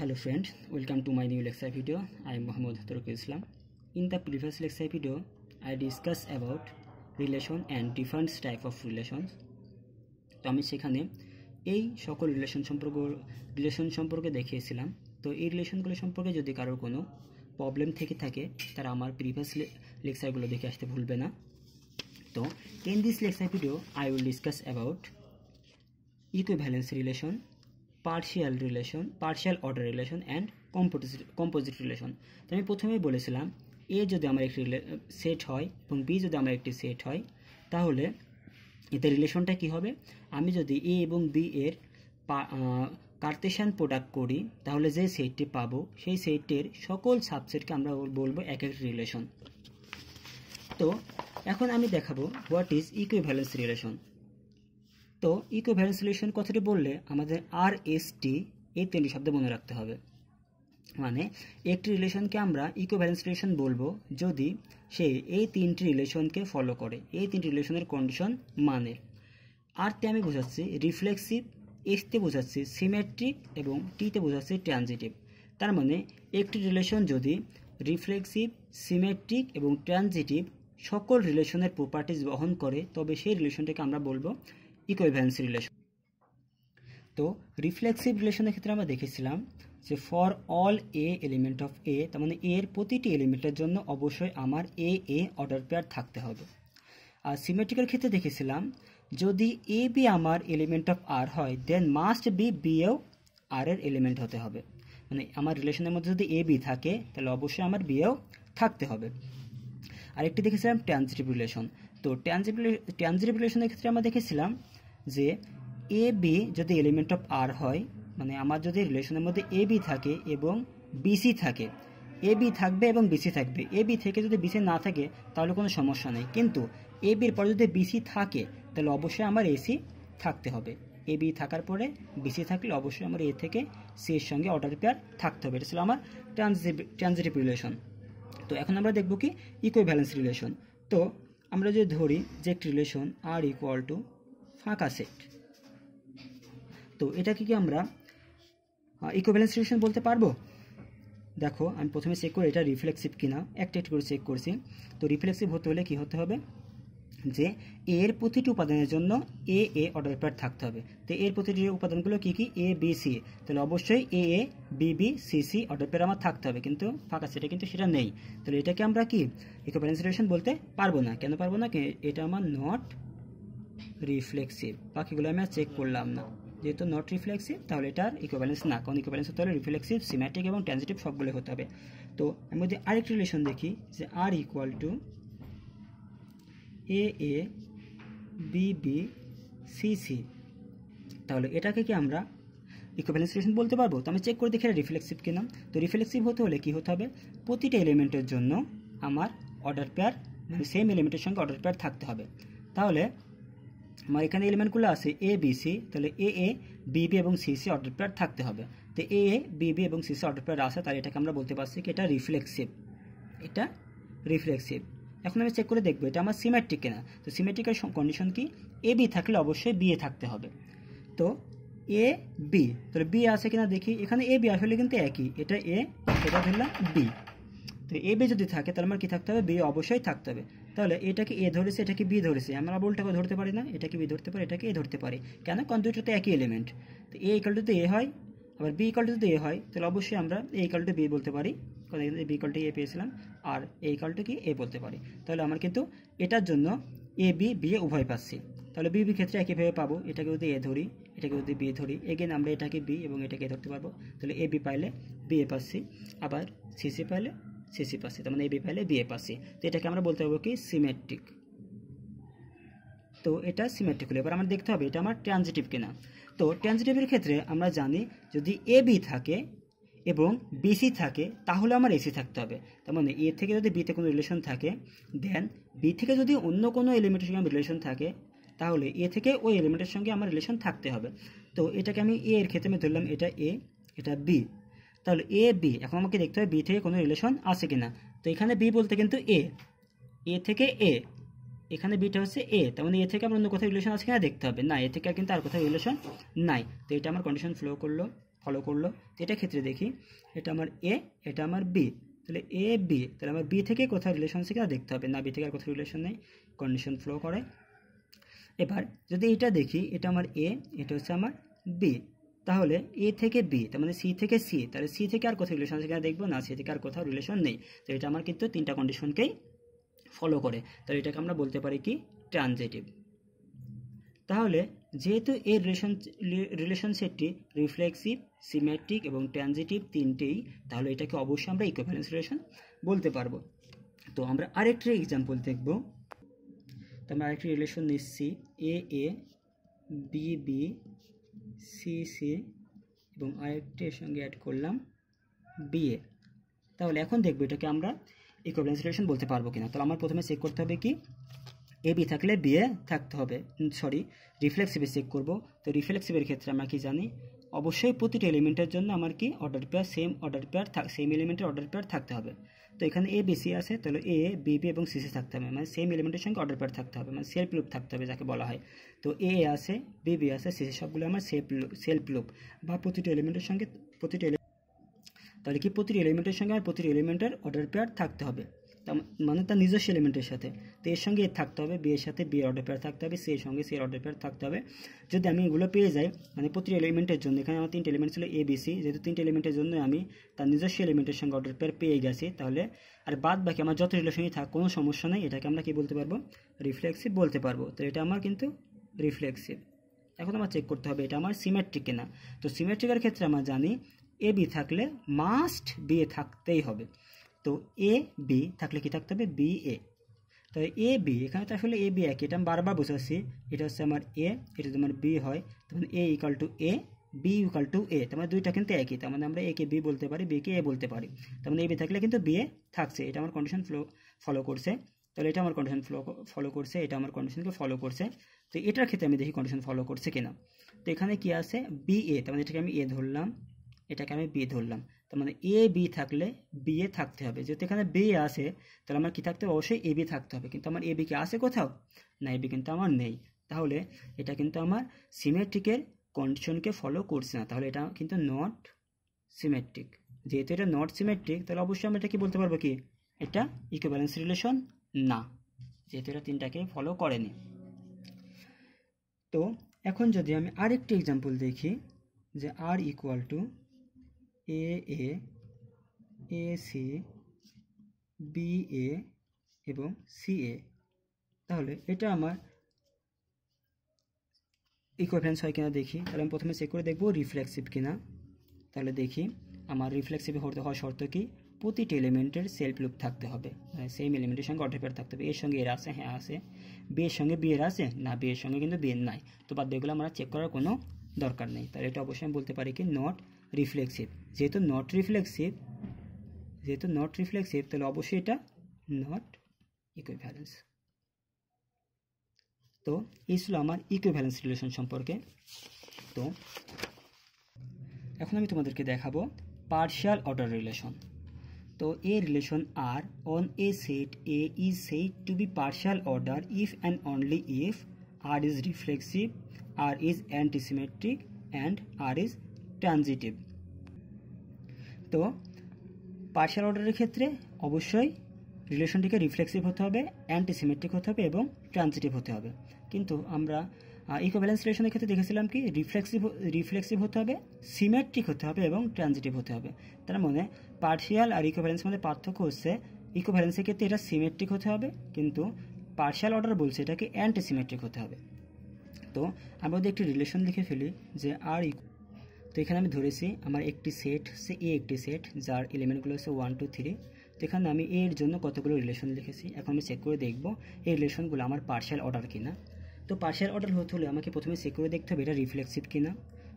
Hello friends, welcome to my new lecture video. I am Muhammad Tarukul Islam. In the previous lecture video, I discussed about relation and different type of relations. তো আমি সেখানে এই সকল relation সম্পর্ক relation সম্পর্কে দেখিয়েছিলাম তো এই রিলেশনগুলো সম্পর্কে যদি কারোর কোনো প্রবলেম থেকে থাকে তারা আমার প্রিভিয়াস লেকচারগুলো দেখে আসতে ভুলবে না তো in this lecture video I will discuss about equivalence relation partial relation partial order relation and composite composite relation তো আমি প্রথমেই বলেছিলাম এ যদি আমার একটি সেট হয় এবং বি যদি আমার একটি সেট হয় তাহলে এতে রিলেশনটা কি হবে আমি যদি এ এবং বি এর কার্তেশান প্রোডাক্ট করি তাহলে যে সেটটি পাবো সেই সেটের সকল সাবসেটকে আমরা বলবো এক এক রিলেশন তো এখন আমি দেখাবো হোয়াট ইজ ইকুইভ্যালেন্স রিলেশন তো ইকোভ্যালেন্ট কথাটি বললে আমাদের আর এস টি এই তিনটি শব্দ মনে রাখতে হবে মানে একটি রিলেশনকে আমরা ইকোভ্যালেন্স রিলেশন বলবো যদি সে এই তিনটি রিলেশনকে ফলো করে এই তিনটি রিলেশনের কন্ডিশন মানে আরতে আমি বোঝাচ্ছি রিফ্লেক্সিভ এসতে বোঝাচ্ছি সিমেট্রিক এবং টিতে বোঝাচ্ছি ট্রানজিটিভ তার মানে একটি রিলেশন যদি রিফ্লেক্সিভ সিমেট্রিক এবং ট্রানজিটিভ সকল রিলেশনের প্রপার্টিজ বহন করে তবে সেই রিলেশনটাকে আমরা বলবো ইকুইভ্যালেন্স রিলেশন তো রিফ্লেক্সিভ রিলেশনের ক্ষেত্রে আমরা দেখেছিলাম যে for all A element of A তার মানে এর প্রতিটি এলিমেন্টের জন্য অবশ্যই আমার এ এ অর্ডার পেয়ার থাকতে হবে আর সিমেট্রিকের ক্ষেত্রে দেখেছিলাম যদি এ বি আমার এলিমেন্ট অফ আর হয় দেন মাস্ট বি বি এও আর এর এলিমেন্ট হতে হবে মানে আমার রিলেশনের মধ্যে যদি এ বি থাকে তাহলে অবশ্যই আমার বিয়েও থাকতে হবে আরেকটি দেখেছিলাম ট্রানজিটিভ রিলেশন তো ট্রানজিটিভ ট্রানজিটিভ রিলেশনের ক্ষেত্রে আমরা দেখেছিলাম যে এ বি যদি এলিমেন্ট অফ আর হয় মানে আমার যদি রিলেশনের মধ্যে এ বি থাকে এবং বিসি থাকে এ বি থাকবে এবং বিসি থাকবে এ বি থেকে যদি বিসি না থাকে তাহলে কোনো সমস্যা নেই কিন্তু এ বির পরে যদি বিসি থাকে তাহলে অবশ্যই আমার এসি থাকতে হবে এ বি থাকার পরে বিসি থাকলে অবশ্যই আমার এ থেকে সি এর সঙ্গে অর্ডার পেয়ার থাকতে হবে এটা ছিল আমার ট্রানজিটিভ রিলেশন তো এখন আমরা দেখব কি ইকুইভ্যালেন্স রিলেশন তো আমরা যদি ধরি যে একটি রিলেশন আর ইকুয়াল টু ফাঁকা সেট তো এটাকে কি আমরা ইকোব্যালেন্স রিলেশন বলতে পারবো দেখো আমি প্রথমে চেক করি এটা রিফ্লেক্সিভ কিনা একটা একটু করে চেক করছি তো রিফ্লেক্সিভ হতে হলে কি হতে হবে যে এর প্রতিটি উপাদানের জন্য এ এ অর্ডার প্যাড থাকতে হবে তো এর প্রতিটি উপাদানগুলো কি কি এ বি সি তাহলে অবশ্যই A A B B C C order pair আমার থাকতে হবে কিন্তু ফাঁকা সেটা কিন্তু সেটা নেই তাহলে এটাকে আমরা কি ইকোব্যালেন্স রিলেশন বলতে পারবো না কেন পারবো না এটা আমার নট রিফ্লেক্সিভ বাকিগুলো আমি আর চেক করলাম না যেহেতু নট রিফ্লেক্সিভ তাহলে এটার ইকোব্যালেন্স না কারণ ইকোব্যালেন্স হতে হলে রিফ্লেক্সিভ সিমেট্রিক এবং ট্রানজিটিভ সবগুলো হতে হবে তো আমি যদি আরেকটি রিলেশন দেখি যে R equal to A A B B C C তাহলে এটাকে কি আমরা ইকোব্যালেন্স রিলেশন বলতে পারবো তো আমি চেক করে দেখি রিফ্লেক্সিভ কিনা তো রিফ্লেক্সিভ হতে হলে কি হতে হবে প্রতিটা এলিমেন্টের জন্য আমার অর্ডার পেয়ার মানে সেম এলিমেন্টের সঙ্গে অর্ডার পেয়ার থাকতে হবে তাহলে আমার এখানে এলিমেন্টগুলো আছে এ বি সি তাহলে এ এ বি বি এবং সিসি সি অর্ডার পেয়ার থাকতে হবে তো এ এ বি বি এবং সিসি সি অর্ডার পেয়ার আছে তাহলে এটাকে আমরা বলতে পারছি কি এটা রিফ্লেক্সিভ এটা রিফ্লেক্সিভ এখন আমি চেক করে দেখবো এটা আমার সিমেট্রিক কিনা তো সিমেট্রিকের কন্ডিশন কি এ বি থাকলে অবশ্যই বি এ থাকতে হবে তো এ বি তাহলে বি আছে কিনা দেখি এখানে এ বি আসলে কিন্তু একই এটা এ এটা ধরলাম বি তো এ বি যদি থাকে তাহলে আমার কী থাকতে হবে বি অবশ্যই থাকতে হবে তাহলে এটাকে এ ধরেছে এটাকে বি ধরেছে আমরা বোল্টাকে ধরতে পারি না এটাকে বি ধরতে পারি এটাকে এ ধরতে পারি কেন কারণ তো একই এলিমেন্ট তো এ ইকাল টু এ হয় আবার বি ইকাল টু যদি এ হয় তাহলে অবশ্যই আমরা এ ইকাল টু বি বলতে পারি কারণ বি ইকাল টু এ পেয়েছিলাম আর এ ইকাল টু কি এ বলতে পারি তাহলে আমার কিন্তু এটার জন্য এ বি বি উভয় পাচ্ছি তাহলে বি বি ক্ষেত্রে একইভাবে পাবো এটাকে যদি এ ধরি এটাকে যদি বি ধরি এগেন আমরা এটাকে বি এবং এটাকে ধরতে পারবো তাহলে এ বি পাইলে বি এ পাচ্ছি আবার সি সি পাইলে সিসি পাশে তার মানে এ বি ফাইলে বি এ পাশে তো এটাকে আমরা বলতে পারবো কি সিমেট্রিক তো এটা সিমেট্রিক হলে এবার আমরা দেখতে হবে এটা আমার ট্রানজিটিভ কিনা তো ট্রানজিটিভের ক্ষেত্রে আমরা জানি যদি এ বি থাকে এবং বিসি থাকে তাহলে আমার এসি থাকতে হবে তার মানে এ থেকে যদি বিতে কোনো রিলেশন থাকে দেন বি থেকে যদি অন্য কোনো এলিমেন্টের সঙ্গে রিলেশন থাকে তাহলে এ থেকে ওই এলিমেন্টের সঙ্গে আমার রিলেশন থাকতে হবে তো এটাকে আমি এ এর ক্ষেত্রে আমি ধরলাম এটা এ এটা বি তাহলে এ বি এখন আমাকে দেখতে হবে বি থেকে কোনো রিলেশন আছে কি না তো এখানে বি বলতে কিন্তু এ এ থেকে এ এখানে বিটা হচ্ছে এ তার মানে এ থেকে আমার অন্য কোথাও রিলেশন আছে কিনা দেখতে হবে না এ থেকে আর কিন্তু আর কোথাও রিলেশন নাই তো এটা আমার কন্ডিশন ফ্লো করলো ফলো করলো এটা ক্ষেত্রে দেখি এটা আমার এ এটা আমার বি তাহলে এ বি তাহলে আমার বি থেকে কোথাও রিলেশন আছে কিনা দেখতে হবে না বি থেকে আর কোথাও রিলেশন নেই কন্ডিশন ফ্লো করে এবার যদি এটা দেখি এটা আমার এ এটা হচ্ছে আমার বি তাহলে এ থেকে বি তার মানে সি থেকে সি তাহলে সি থেকে আর কোথাও রিলেশন আছে কিনা দেখবো না সি থেকে আর কোথাও রিলেশন নেই তো এটা আমার কিন্তু তিনটা কন্ডিশনকেই ফলো করে তাহলে এটাকে আমরা বলতে পারি কি ট্রানজেটিভ তাহলে যেহেতু এই রিলেশন রিলেশনশিপটি রিফ্লেক্সিভ সিমেট্রিক এবং ট্রানজিটিভ তিনটেই তাহলে এটাকে অবশ্যই আমরা ইকোভ্যালেন্স রিলেশন বলতে পারবো তো আমরা আরেকটি এক্সাম্পল দেখব তো আমরা আরেকটি রিলেশন নিচ্ছি A A B B C C এবং আরেকটি এর সঙ্গে অ্যাড করলাম বিএ তাহলে এখন দেখবো এটাকে আমরা ইকোভ্যালেন্স রিলেশন বলতে পারবো কিনা তাহলে আমার প্রথমে চেক করতে হবে কি এ বি থাকলে বিএ থাকতে হবে সরি রিফ্লেক্সিভে চেক করব তো রিফ্লেক্সিভের ক্ষেত্রে আমরা কি জানি অবশ্যই প্রতিটি এলিমেন্টের জন্য আমার কি order pair same order pair same এলিমেন্টের অর্ডার পেয়ার থাকতে হবে তো এখানে এ বেশি আছে তাহলে এ বিবি এবং সিসি থাকতে হবে মানে সেম এলিমেন্টের সঙ্গে অর্ডার পেয়ার থাকতে হবে মানে সেলফ লুপ থাকতে হবে যাকে বলা হয় তো এ আছে বিবি আছে সিসি সবগুলো আমার সেলফ লুপ সেলফ লুপ বা প্রতিটি এলিমেন্টের সঙ্গে প্রতিটি তাহলে কি প্রতিটি এলিমেন্টের সঙ্গে আর প্রতিটি এলিমেন্টের অর্ডার পেয়ার থাকতে হবে মানে তার নিজস্ব এলিমেন্টের সাথে তো এর সঙ্গে এর থাকতে হবে বিয়ের সাথে বি অর্ডার পেয়ার থাকতে হবে সে এর সঙ্গে সে অর্ডার পেয়ার থাকতে হবে যদি আমি এগুলো পেয়ে যাই মানে প্রতি এলিমেন্টের জন্য এখানে আমার তিনটে এলিমেন্ট ছিল এ বি সি যেহেতু তিনটে এলিমেন্টের জন্য আমি তার নিজস্ব এলিমেন্টের সঙ্গে অর্ডার পেয়ার পেয়ে গেছি তাহলে আর বাদ বাকি আমার যত রিলেশনই থাক কোনো সমস্যা নেই এটাকে আমরা কি বলতে পারবো রিফ্লেক্সিভ বলতে পারবো তো এটা আমার কিন্তু রিফ্লেক্সিভ এখন আমার চেক করতে হবে এটা আমার সিমেট্রিক কিনা তো সিমেট্রিকের ক্ষেত্রে আমার জানি এ বি থাকলে মাস্ট বি থাকতেই হবে তো এ বি থাকলে কি থাকতে হবে বি এ তো এ বি এখানে তো আসলে এ বি একই এটা আমি বারবার বোঝাচ্ছি এটা হচ্ছে আমার এ এটা যদি আমার বি হয় তখন A equal to A B equal to A তার মানে দুইটা কিন্তু একই তার মানে আমরা একে বি বলতে পারি বিকে এ বলতে পারি তার মানে এ বি থাকলে কিন্তু বি এ থাকছে এটা আমার কন্ডিশন ফ্লো ফলো করছে তাহলে এটা আমার কন্ডিশন ফ্লো ফলো করছে এটা আমার কন্ডিশনকে ফলো করছে তো এটার ক্ষেত্রে আমি দেখি কন্ডিশন ফলো করছে কিনা তো এখানে কি আছে বি এ তার মানে এটাকে আমি এ ধরলাম এটাকে আমি বি ধরলাম তার মানে এ বি থাকলে বি এ থাকতে হবে যেহেতু এখানে বি আসে তাহলে আমার কী থাকতে হবে অবশ্যই এ বি থাকতে হবে কিন্তু আমার এ বি কি আসে কোথাও না এ বি কিন্তু আমার নেই তাহলে এটা কিন্তু আমার সিমেট্রিকের কন্ডিশনকে ফলো করছে না তাহলে এটা কিন্তু নট সিমেট্রিক যেহেতু এটা নট সিমেট্রিক তাহলে অবশ্যই আমরা এটা কি বলতে পারবো কি এটা ইকোব্যালেন্স রিলেশন না যেহেতু এটা তিনটাকে ফলো করেনি তো এখন যদি আমি আরেকটি এক্সাম্পল দেখি যে R equal to A A A C B A এবং সি এ তাহলে এটা আমার ইকুইভ্যালেন্স হয় কিনা দেখি তাহলে আমি প্রথমে চেক করে দেখব রিফ্লেক্সিভ কিনা তাহলে দেখি আমার রিফ্লেক্সিভ হতে হওয়ার শর্ত কি প্রতিটি এলিমেন্টের সেলফ লুপ থাকতে হবে মানে সেম এলিমেন্টের সঙ্গে অর্ডার পেয়ার থাকতে হবে এর সঙ্গে এর আছে হ্যাঁ আছে বি এর সঙ্গে বি এর আছে না বি এর সঙ্গে কিন্তু বি এর নাই তো বাদ এগুলো আমরা চেক করার কোনো দরকার নেই তাহলে এটা অবশ্যই আমি বলতে পারি কি নট রিফ্লেক্সিভ যেহেতু নট রিফ্লেক্সিভ যেহেতু নট রিফ্লেক্সিভ তাহলে অবশ্যই এটা নট ইকুইভ্যালেন্স তো এই ছিল আমার ইকুইভ্যালেন্স রিলেশন সম্পর্কে তো এখন আমি তোমাদেরকে দেখাবো পার্শিয়াল অর্ডার রিলেশন তো a relation R on a set A is said to be partial order if and only if R is reflexive R is antisymmetric and R is transitive তো partial অর্ডারের ক্ষেত্রে অবশ্যই রিলেশনটিকে reflexive হতে হবে antisymmetric হতে হবে এবং ট্রান্সিটিভ হতে হবে কিন্তু আমরা ইকোব্যালেন্স রিলেশনের ক্ষেত্রে দেখেছিলাম কি রিফ্লেক্সিভ রিফ্লেক্সিভ হতে হবে সিমেট্রিক হতে হবে এবং ট্রানজিটিভ হতে হবে তার মানে পার্শিয়াল আর ইকোব্যালেন্সের মধ্যে পার্থক্য হচ্ছে ইকোব্যালেন্সের ক্ষেত্রে এটা সিমেট্রিক হতে হবে কিন্তু পার্শিয়াল অর্ডার বলছে এটাকে অ্যান্টিসিমেট্রিক হতে হবে তো আমরা যদি একটি রিলেশন লিখে ফেলি যে আর ইকো এখানে আমি ধরেছি আমার একটি সেট সে এ একটি সেট যার এলিমেন্টগুলো হচ্ছে ওয়ান টু থ্রি তো এখানে আমি এর জন্য কতগুলো রিলেশন লিখেছি এখন আমি চেক করে দেখব এই রিলেশনগুলো আমার পার্শিয়াল অর্ডার কিনা তো পার্শিয়াল অর্ডার হতে হলে আমাকে প্রথমে চেক করে দেখতে হবে এটা রিফ্লেক্সিভ কিনা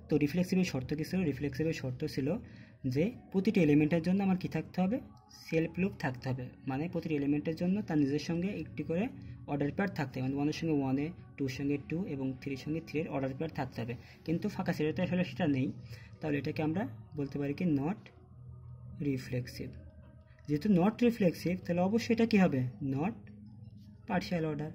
তো রিফ্লেক্সিভের শর্ত কী ছিল রিফ্লেক্সিভের শর্ত ছিল যে প্রতিটি এলিমেন্টের জন্য আমার কি থাকতে হবে সেলফ লুপ থাকতে হবে মানে প্রতিটি এলিমেন্টের জন্য তার নিজের সঙ্গে একটি করে অর্ডার পেয়ার থাকতে হবে মানে ওয়ানের সঙ্গে ওয়ানে টুর সঙ্গে টু এবং থ্রির সঙ্গে থ্রির অর্ডার পেয়ার থাকতে হবে কিন্তু ফাঁকা সেটাতে আসলে সেটা নেই তাহলে এটাকে আমরা বলতে পারি কি নট রিফ্লেক্সিভ যেহেতু নট রিফ্লেক্সিভ তাহলে অবশ্যই এটা কী হবে নট পার্শিয়াল অর্ডার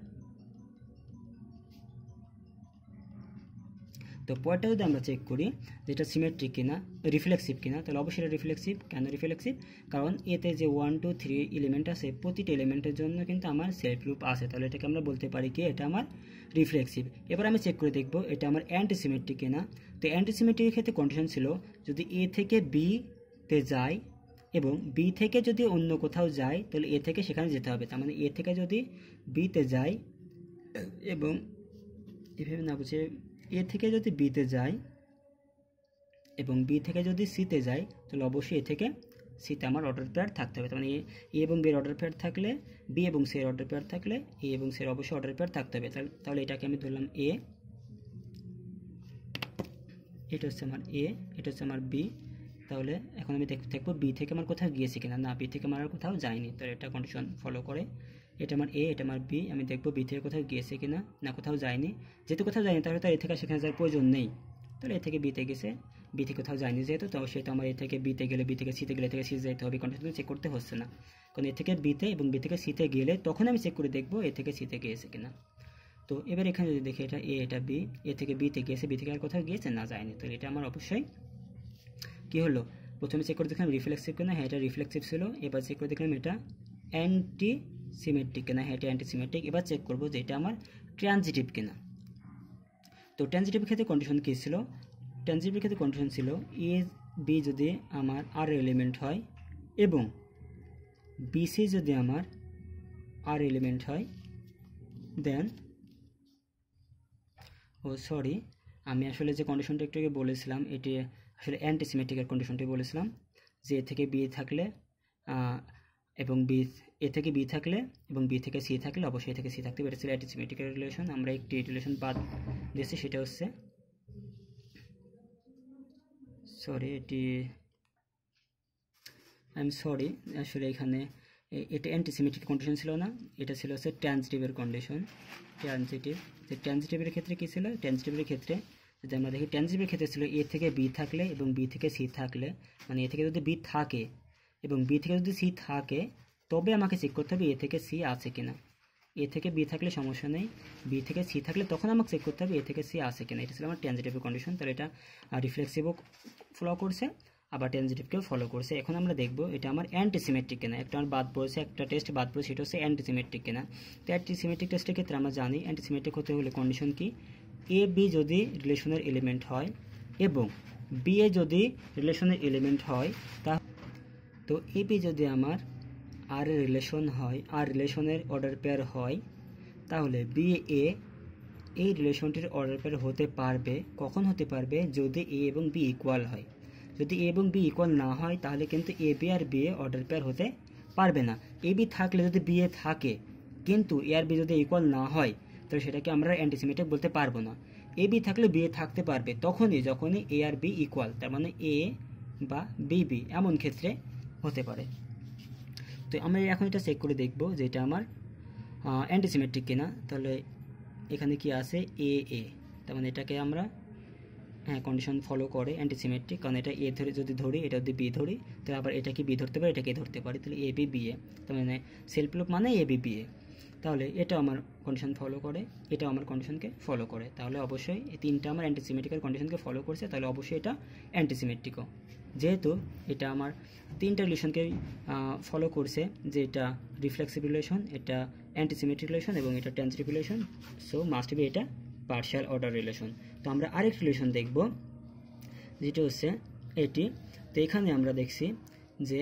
তো পরেরটা যদি আমরা চেক করি যেটা সিমেট্রিক কিনা রিফ্লেক্সিভ কিনা তাহলে অবশ্যই রিফ্লেক্সিভ কেন রিফ্লেক্সিভ কারণ এতে যে ওয়ান টু থ্রি এলিমেন্ট আছে প্রতিটি এলিমেন্টের জন্য কিন্তু আমার সেলফ লুপ আছে তাহলে এটাকে আমরা বলতে পারি কি এটা আমার রিফ্লেক্সিভ এবার আমি চেক করে দেখব এটা আমার অ্যান্টি সিমেট্রিক কিনা তো সিমেট্রিকের ক্ষেত্রে কন্ডিশন ছিল যদি এ থেকে বি তে যায় এবং বি থেকে যদি অন্য কোথাও যায় তাহলে এ থেকে সেখানে যেতে হবে তার মানে এ থেকে যদি বিতে যায় এবং এভাবে না বুঝে এ থেকে যদি বিতে যায় এবং বি থেকে যদি সিতে যাই তাহলে অবশ্যই এ থেকে সিতে আমার অর্ডার পেয়ার থাকতে হবে মানে এ এবং বি এর অর্ডার পেয়ার থাকলে বি এবং সি এর অর্ডার পেয়ার থাকলে এ এবং সি এর অবশ্যই অর্ডার পেয়ার থাকতে হবে তাহলে এটাকে আমি ধরলাম এ এটা হচ্ছে আমার এ এটা হচ্ছে আমার বি তাহলে এখন আমি দেখবো বি থেকে আমার কোথাও গিয়েছে কিনা না বি থেকে আমার কোথাও যায়নি তাহলে এটা কন্ডিশন ফলো করে এটা আমার এ এটা আমার বি আমি দেখবো বি থেকে কোথাও গিয়েছে কিনা না কোথাও যায়নি যেহেতু কোথাও যায়নি তাহলে তো এ থেকে সেখানে যাওয়ার প্রয়োজন নেই তাহলে এ থেকে বিতে গেছে বি থেকে কোথাও যায়নি যেহেতু তো সেহেতু আমার এ থেকে বিতে গেলে বি থেকে সিতে গেলে থেকে সিতে যেতে হবে কন্ডিশন চেক করতে হচ্ছে না কারণ এ থেকে বিতে এবং বি থেকে সিতে গেলে তখন আমি চেক করে দেখবো এ থেকে সিতে গিয়েছে কিনা তো এবার এখানে যদি দেখি এটা এ এটা বি এ থেকে বিতে গিয়েছে বি থেকে আর কোথাও গিয়েছে না যায়নি তাহলে এটা আমার অবশ্যই কী হলো প্রথমে চেক করে দেখলাম রিফ্লেক্সিভ কিনা হ্যাঁ এটা রিফ্লেক্সিভ ছিল এবার চেক করে দেখলাম এটা অ্যান্টি সিমেট্রিক কিনা হ্যাঁ এটা সিমেট্রিক এবার চেক করবো যে এটা আমার ট্রানজিটিভ কিনা তো ট্রানজিটিভ ক্ষেত্রে কন্ডিশন কী ছিল ট্রানজিটিভ ক্ষেত্রে কন্ডিশন ছিল এ বি যদি আমার আর এলিমেন্ট হয় এবং বিসি যদি আমার আর এলিমেন্ট হয় দেন ও সরি আমি আসলে যে কন্ডিশনটা একটু আগে বলেছিলাম এটি আসলে অ্যান্টিসিমেট্রিকের কন্ডিশনটি বলেছিলাম যে থেকে বি থাকলে এবং বি এ থেকে বি থাকলে এবং বি থেকে সি থাকলে অবশ্যই থেকে সি থাকতে পারে এটা সিমেট্রিক্যাল রিলেশন আমরা একটি রিলেশন বাদ দিয়েছি সেটা হচ্ছে সরি এটি আই এম সরি আসলে এখানে এটা অ্যান্টিসিমেটিক কন্ডিশন ছিল না এটা ছিল হচ্ছে ট্রান্সিটিভের কন্ডিশন ট্রান্সিটিভ যে ট্রান্সিটিভের ক্ষেত্রে কী ছিল ট্রান্সিটিভের ক্ষেত্রে যদি আমরা দেখি ট্রান্সিটিভের ক্ষেত্রে ছিল এ থেকে বি থাকলে এবং বি থেকে সি থাকলে মানে এ থেকে যদি বি থাকে এবং বি থেকে যদি সি থাকে তবে আমাকে চেক করতে হবে এ থেকে সি আছে কিনা এ থেকে বি থাকলে সমস্যা নেই বি থেকে সি থাকলে তখন আমাকে চেক করতে হবে এ থেকে সি আছে কিনা এটা ছিল আমার ট্রানজিটিভের কন্ডিশন তাহলে এটা রিফ্লেক্সিভও ফলো করছে আবার ট্রানজিটিভকেও ফলো করছে এখন আমরা দেখব এটা আমার অ্যান্টিসিমেট্রিক কিনা একটা আমার বাদ পড়েছে একটা টেস্ট বাদ পড়েছে সেটা হচ্ছে অ্যান্টিসিমেট্রিক কিনা তো অ্যান্টিসিমেট্রিক টেস্টের ক্ষেত্রে আমরা জানি অ্যান্টিসিমেট্রিক হতে হলে কন্ডিশন কি এ বি যদি রিলেশনের এলিমেন্ট হয় এবং বি এ যদি রিলেশনের এলিমেন্ট হয় তা তো এবি যদি আমার আর রিলেশন হয় আর রিলেশনের অর্ডার পেয়ার হয় তাহলে বি এ এই রিলেশনটির অর্ডার পেয়ার হতে পারবে কখন হতে পারবে যদি এ এবং বি ইকুয়াল হয় যদি এ এবং বি ইকুয়াল না হয় তাহলে কিন্তু এ বি আর বি এ অর্ডার পেয়ার হতে পারবে না এ বি থাকলে যদি বি এ থাকে কিন্তু এ আর বি যদি ইকুয়াল না হয় তাহলে সেটাকে আমরা অ্যান্টিসিমেটিক বলতে পারবো না এ বি থাকলে বি এ থাকতে পারবে তখনই যখনই এ আর বি ইকুয়াল তার মানে এ বা বি বি এমন ক্ষেত্রে হতে পারে তো আমি এখন এটা চেক করে দেখব যে এটা আমার অ্যান্টিসিমেট্রিক কিনা তাহলে এখানে কি আছে এ এ তার মানে এটাকে আমরা হ্যাঁ কন্ডিশন ফলো করে অ্যান্টিসিমেট্রিক কারণ এটা এ ধরে যদি ধরি এটা যদি বি ধরি তাহলে আবার এটা কি বি ধরতে পারি এটাকে ধরতে পারি তাহলে এ বি বি এ তার মানে সেলফ লুপ মানে এ বি বি এ তাহলে এটা আমার কন্ডিশন ফলো করে এটা আমার কন্ডিশনকে ফলো করে তাহলে অবশ্যই এই তিনটা আমার অ্যান্টিসিমেটিকের কন্ডিশনকে ফলো করছে তাহলে অবশ্যই এটা অ্যান্টিসিমেট্রিকও যেহেতু এটা আমার তিনটা রিলেশনকেই ফলো করছে যে এটা রিফ্লেক্সিভ রিলেশন এটা অ্যান্টিসিমেটিক রিলেশন এবং এটা transitive relation so must be এটা পার্শিয়াল অর্ডার রিলেশন তো আমরা আরেক রিলেশন দেখব যেটা হচ্ছে এটি তো এখানে আমরা দেখছি যে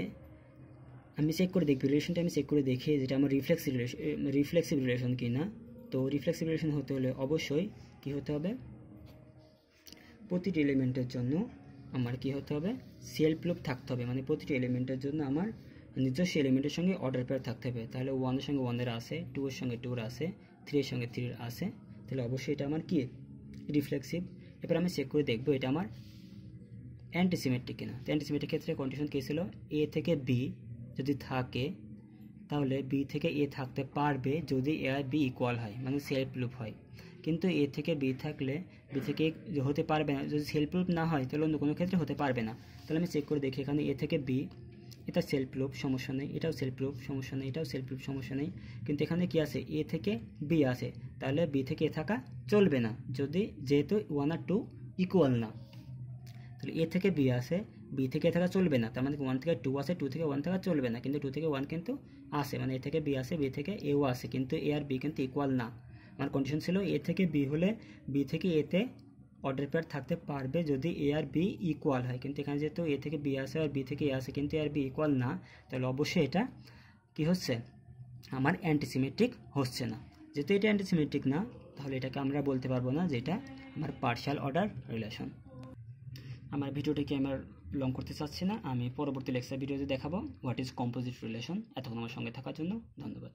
আমি চেক করে দেখবো রিলেশনটা আমি চেক করে দেখে যেটা আমার রিফ্লেক্স রিলেশন রিফ্লেক্সিভ রিলেশন কি না তো রিফ্লেক্সিভ রিলেশন হতে হলে অবশ্যই কি হতে হবে প্রতিটি এলিমেন্টের জন্য আমার কি হতে হবে সেলফ লুপ থাকতে হবে মানে প্রতিটি এলিমেন্টের জন্য আমার নিজস্ব এলিমেন্টের সঙ্গে অর্ডার পেয়ার থাকতে হবে তাহলে ওয়ানের সঙ্গে ওয়ানের আসে টু এর সঙ্গে টুর আসে থ্রি এর সঙ্গে থ্রির আসে তাহলে অবশ্যই এটা আমার কি রিফ্লেক্সিভ এবার আমি চেক করে দেখবো এটা আমার অ্যান্টিসিমেট্রিক কিনা তো অ্যান্টিসিমেট্রিক ক্ষেত্রে কন্ডিশন কী ছিল এ থেকে বি যদি থাকে তাহলে বি থেকে এ থাকতে পারবে যদি এ আর বি ইকুয়াল হয় মানে সেলফ লুপ হয় কিন্তু এ থেকে বি থাকলে বি থেকে হতে পারবে না যদি সেলফ লুপ না হয় তাহলে অন্য কোনো ক্ষেত্রে হতে পারবে না তাহলে আমি চেক করে দেখি এখানে এ থেকে বি এটা সেলফ লুপ সমস্যা নেই এটাও সেলফ লুপ সমস্যা নেই এটাও সেলফ লুপ সমস্যা নেই কিন্তু এখানে কি আছে এ থেকে বি আছে তাহলে বি থেকে এ থাকা চলবে না যদি যেহেতু ওয়ান আর টু ইকুয়াল না তাহলে এ থেকে বি আছে বি থেকে থাকা চলবে না তার মানে ওয়ান থেকে টু আসে টু থেকে ওয়ান থাকা চলবে না কিন্তু টু থেকে ওয়ান কিন্তু আসে মানে এ থেকে বি আসে বি থেকে এও আসে কিন্তু এ আর বি কিন্তু ইকুয়াল না আমার মানে কন্ডিশন ছিল এ থেকে বি হলে বি থেকে এতে অর্ডার পেয়ার থাকতে পারবে যদি এ আর বি ইকুয়াল হয় কিন্তু এখানে যেহেতু এ থেকে বি আসে আর বি থেকে এ আসে কিন্তু এ আর বি ইকুয়াল না তাহলে অবশ্যই এটা কি হচ্ছে আমার অ্যান্টিসিমেট্রিক হচ্ছে না যেহেতু এটা অ্যান্টিসিমেট্রিক না তাহলে এটাকে আমরা বলতে পারবো না যে এটা আমার পার্শাল অর্ডার রিলেশন আমার ভিডিওটিকে আমার লং করতে চাচ্ছি না আমি পরবর্তী লেকচার ভিডিওতে দেখাবো হোয়াট ইজ কম্পোজিট রিলেশন এতক্ষণ আমার সঙ্গে থাকার জন্য ধন্যবাদ